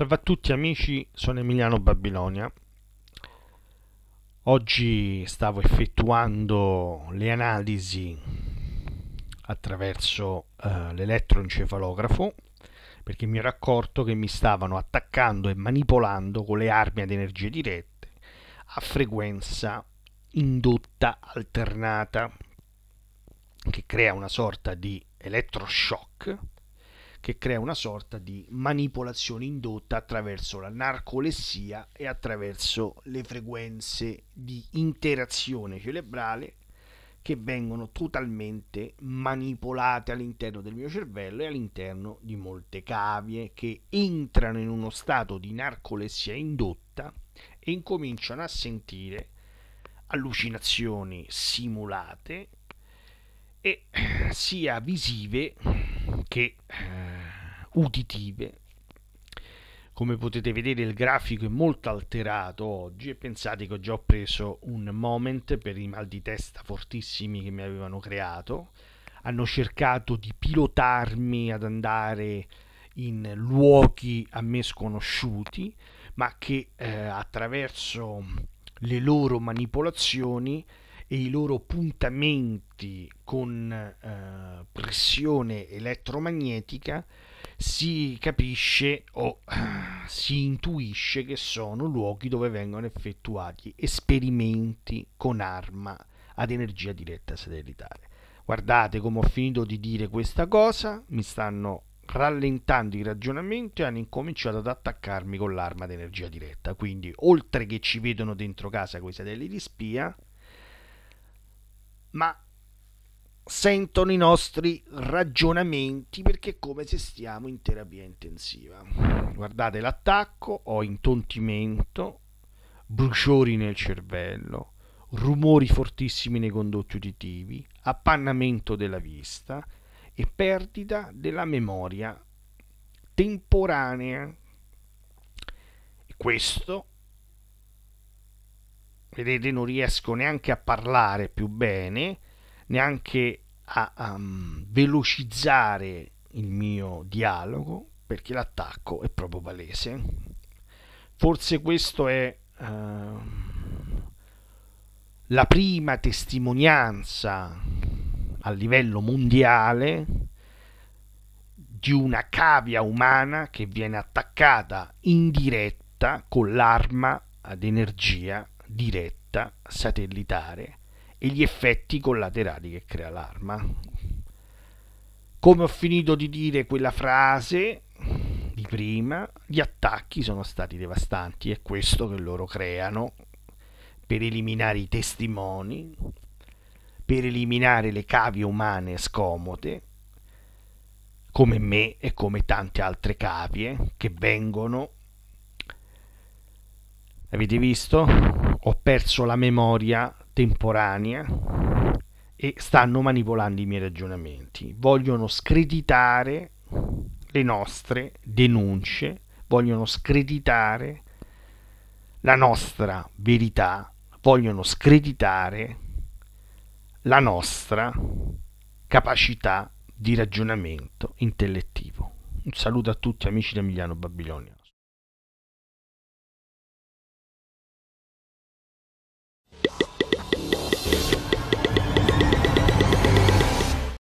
Salve a tutti amici, sono Emiliano Babilonia. Oggi stavo effettuando le analisi attraverso eh, l'elettroencefalografo perché mi ero accorto che mi stavano attaccando e manipolando con le armi ad energie dirette a frequenza indotta alternata che crea una sorta di elettroshock che crea una sorta di manipolazione indotta attraverso la narcolessia e attraverso le frequenze di interazione cerebrale che vengono totalmente manipolate all'interno del mio cervello e all'interno di molte cavie che entrano in uno stato di narcolessia indotta e incominciano a sentire allucinazioni simulate e eh, sia visive che eh, uditive. Come potete vedere il grafico è molto alterato oggi e pensate che ho già preso un moment per i mal di testa fortissimi che mi avevano creato. Hanno cercato di pilotarmi ad andare in luoghi a me sconosciuti, ma che eh, attraverso le loro manipolazioni e i loro puntamenti con eh, pressione elettromagnetica si capisce o eh, si intuisce che sono luoghi dove vengono effettuati esperimenti con arma ad energia diretta satellitare. Guardate come ho finito di dire questa cosa, mi stanno rallentando il ragionamento e hanno incominciato ad attaccarmi con l'arma ad energia diretta. Quindi, oltre che ci vedono dentro casa quei satelliti spia, ma sentono i nostri ragionamenti perché è come se stiamo in terapia intensiva. Guardate l'attacco, ho intontimento, bruciori nel cervello, rumori fortissimi nei condotti uditivi, appannamento della vista e perdita della memoria temporanea. E questo, vedete, non riesco neanche a parlare più bene neanche a, um, velocizzare il mio dialogo perché l'attacco è proprio palese. Forse questo è uh, la prima testimonianza a livello mondiale di una cavia umana che viene attaccata in diretta con l'arma ad energia diretta satellitare e gli effetti collaterali che crea l'arma. Come ho finito di dire quella frase di prima, gli attacchi sono stati devastanti, è questo che loro creano per eliminare i testimoni, per eliminare le cavie umane scomode, come me e come tante altre cavie che vengono. Avete visto? Ho perso la memoria temporanea e stanno manipolando i miei ragionamenti, vogliono screditare le nostre denunce, vogliono screditare la nostra verità, vogliono screditare la nostra capacità di ragionamento intellettivo. Un saluto a tutti amici di Emiliano Babilonia.